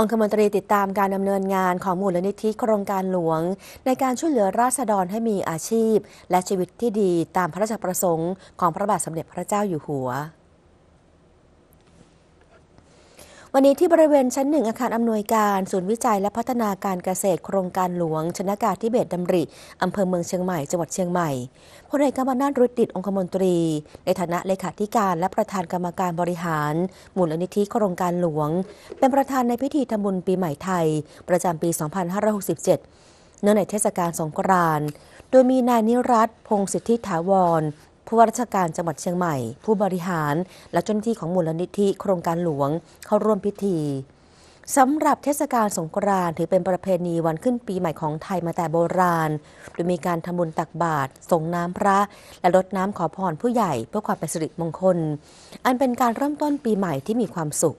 องคมนตรีติดตามการดำเนินงานของมูลนิธิโครงการหลวง ในการช่วยเหลือราษฎรให้มีอาชีพ และชีวิตที่ดีตามพระราชประสงค์ของพระบาทสมเด็จพระเจ้าอยู่หัววันนี้ที่บริเวณชั้นหนึ่งอาคารอำนวยการศูนย์วิจัยและพัฒนาการเกษตรโครงการหลวงชนากาธิเบศดำริอำเภอเมืองเชียงใหม่จังหวัดเชียงใหม่พลเอกกำมนารุดิดองคมนตรี ในฐานะเลขาธิการและประธานกรรมการบริหารมูลนิธิโครงการหลวง เป็นประธานในพิธีทำบุญปีใหม่ไทย ประจำปี 2567 เนื่องในเทศกาลสงกรานต์โดยมีนายนิรัตพงศิทธิถาวรผู้ว่าราชการจังหวัดเชียงใหม่ ผู้บริหาร และเจ้าหน้าที่ของมูลนิธิ โครงการหลวง เข้าร่วมพิธีสำหรับเทศกาลสงกรานต์ถือเป็นประเพณีวันขึ้นปีใหม่ของไทยมาแต่โบราณโดยมีการทำบุญตักบาตรส่งน้ำพระและรดน้ำขอพรผู้ใหญ่เพื่อความเป็นสิริมงคล อันเป็นการเริ่มต้นปีใหม่ที่มีความสุข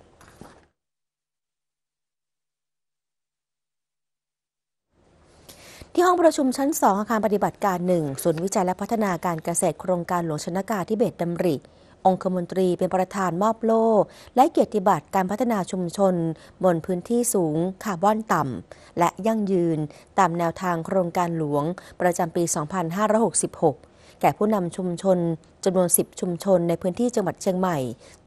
ที่ห้องประชุมชั้น2อาคารปฏิบัติการ1ศูนย์วิจัยและพัฒนาการเกษตรโครงการหลวงชนากาธิเบศดำริองคมนตรีเป็นประธานมอบโล่และเกียรติบัตรการพัฒนาชุมชน บนพื้นที่สูงคาร์บอนต่ำและยั่งยืนตามแนวทางโครงการหลวงประจำปี 2566 แก่ผู้นำชุมชนจำนวน 10 ชุมชนในพื้นที่จังหวัดเชียงใหม่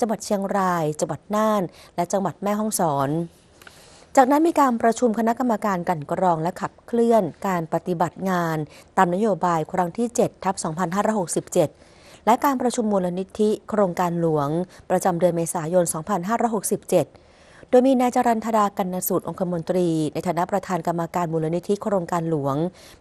จังหวัดเชียงรายจังหวัดน่าน และจังหวัดแม่ฮ่องสอนจากนั้นมีการประชุมคณะกรรมการกันกรองและขับเคลื่อนการปฏิบัติงาน ตามนโยบายครั้งที่ 7 ทับ 2567 และการประชุมมูลนิธิโครงการหลวงประจำเดือนเมษายน 2567 โดยมีนายจรันธดากันนสูตรองคมนตรีในฐานะประธานกรรมการมูลนิธิโครงการหลวง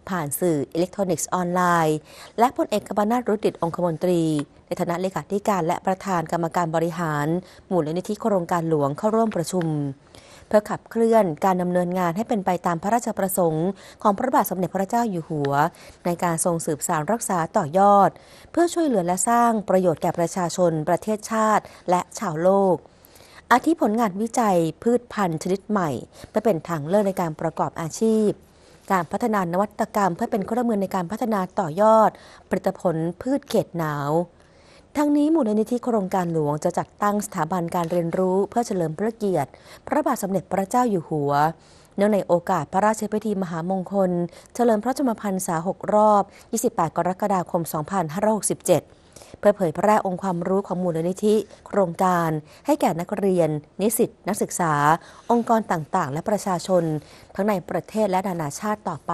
ผ่านสื่ออิเล็กทรอนิกส์ออนไลน์ และพลเอกกบนารุดิดองคมนตรี ในฐานะเลขาธิการและประธานกรรมการบริหารมูลนิธิโครงการหลวงเข้าร่วมประชุมเพื่อขับเคลื่อนการดำเนินงานให้เป็นไปตามพระราชประสงค์ ของพระบาทสมเด็จพระเจ้าอยู่หัว ในการทรงสืบสานรักษาต่อยอด เพื่อช่วยเหลือและสร้างประโยชน์แก่ประชาชน ประเทศชาติและชาวโลก อาทิผลงานวิจัย พืชพันธุ์ชนิดใหม่เพื่อเป็นทางเลือกในการประกอบอาชีพ การพัฒนานวัตกรรมเพื่อเป็นเครื่องมือในการพัฒนาต่อยอด ผลิตผลพืชเขตหนาวทั้งนี้มูลนิธิโครงการหลวงจะจัดตั้งสถาบันการเรียนรู้เพื่อเฉลิมพระเกียรติ พระบาทสมเด็จพระเจ้าอยู่หัว เนื่องในโอกาสพระราชพิธีมหามงคล เฉลิมพระชนมพรรษา6 รอบ 28 กรกฎาคม 2567 เพื่อเผยแพร่องค์ความรู้ของมูลนิธิ โครงการ ให้แก่นักเรียน นิสิตนักศึกษา องค์กรต่างๆ และประชาชน ทั้งในประเทศและนานาชาติต่อไป